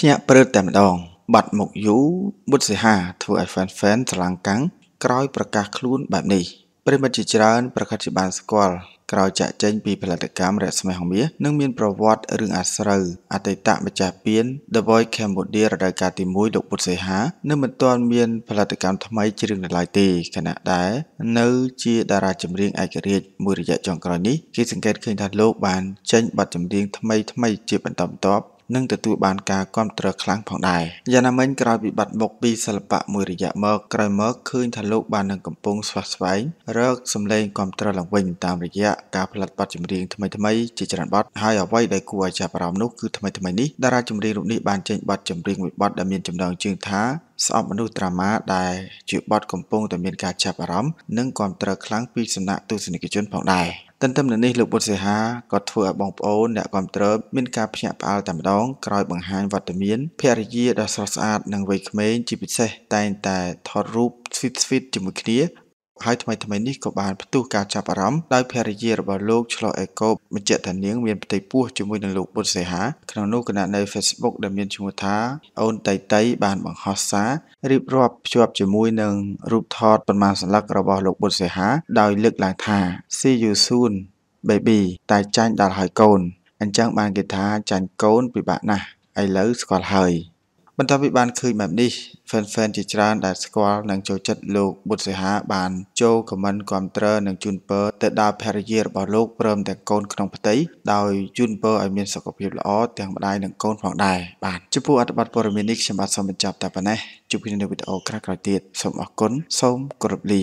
ភ្ញាក់ព្រើតតែម្ដងបាត់មុខយូវុទ្ធសិហាធ្វើឲ្យ fan fan ស្រឡាំងកាំងក្រោយប្រកាសខ្លួនបែបនេះប្រិមិត្តជាច្រើនប្រកាសជាបានស្គាល់ក្រោយចាក់ចែងពីផលិតកម្មរស្មីហមាសនិងមានប្រវត្តិរឿងអាស្រូវអតីតម្ចាស់ពាន The Voice Cambodia រដូវកាលទី1លោកពុទ្ធសេហា នៅមិនទាន់មាន ផលិតកម្មថ្មីជ្រឿងនៅឡើយទេខណៈដែលនៅ ជាតារាចម្រៀងឯករាជ្យមួយរយៈចុងក្រោយនេះគេសង្កេតឃើញថាលោកបាន ចេញបទចម្រៀងថ្មីថ្មីជាបន្តបន្ទាប់និងទទួលបានការគ្រប់គ្រងខ្លាំងផងដែរយ៉ាងណាមិញក្រោយវិបត្តិមកពីសិល្បៈមួយរយៈមកក្រោយមកឃើញថាលោកបាននឹងកំពុងស្វាស្វែងរកសម្លេងគ្រប់គ្រងឡើងវិញតាមរយៈការផលិតបទចម្រៀងថ្មីៗជាច្រើនបទហើយអ្វីដែលគួរឲ្យចាប់អារម្មណ៍នោះគឺថ្មីៗនេះតារាចម្រៀងរូបនេះបានចេញបទចម្រៀងមួយបទដែលមានចំណងជើងថាស្អប់មនុស្សត្រាម៉ាដែលជាបទកំពុងតែមានការចាប់អារម្មណ៍និងគាំទ្រខ្លាំងពីសំណាក់ទស្សនិកជនផងដែរ។ទន្ទឹមនឹងនេះលោកបុត្រសីហាក៏ធ្វើឲ្យបងប្អូនអ្នកគ្រប់គ្រងមានការភ្ញាក់ផ្អើលតែម្ដងក្រោយបង្ហាញវត្តមានភរិយាដ៏ស្រស់ស្អាតនិងវ័យក្មេងជាពិសេសតែងតែថតរូបស្វីតស្វីតជាមួយគ្នាហើយថ្មីថ្មីនេះក៏បានផ្ទុះការចាប់អារម្មណ៍ដោយភរិយារបស់លោកឆ្លោះអេកូបបញ្ជាក់ថានាងមានផ្ទៃពោះជាមួយនឹងលោកបុត្រសេហា ក្នុងនោះគណៈនៅ Facebook ដែលមានឈ្មោះថា អូនតៃតៃបានបង្ហោះសាររៀបរាប់ភ្ជាប់ជាមួយនឹងរូបថតប៉ុន្មានសន្លឹករបស់ លោកបុត្រសេហា ដោយលើកឡើងថា See you soon baby តែចាញ់ដល់ហើយកូន អញ្ចឹងបានគេថាចាញ់កូនពិបាកណាស់ឥឡូវស្គាល់ហើយបន្ទាប់ពីបានឃើញបែបនេះ Fan ៗជាច្រើនដែលស្គាល់និងចូលចិត្តលោកប៊ុតសីហាបាន ចូលខមមិនគាំទ្រនិងជូនពរទៅដល់ភរិយារបស់លោកព្រមទាំងកូនក្នុងផ្ទៃដោយជូនពរឲ្យមានសុខភាពល្អទាំងម្ដាយនិងកូនផងដែរបាទចំពោះអត្ថបទព័ត៌មាននេះខ្ញុំបាទសូមបញ្ចប់តែប៉ុណ្ណេះជួបគ្នានៅវីដេអូក្រោយៗទៀតសូមអរគុណសូមគោរពលា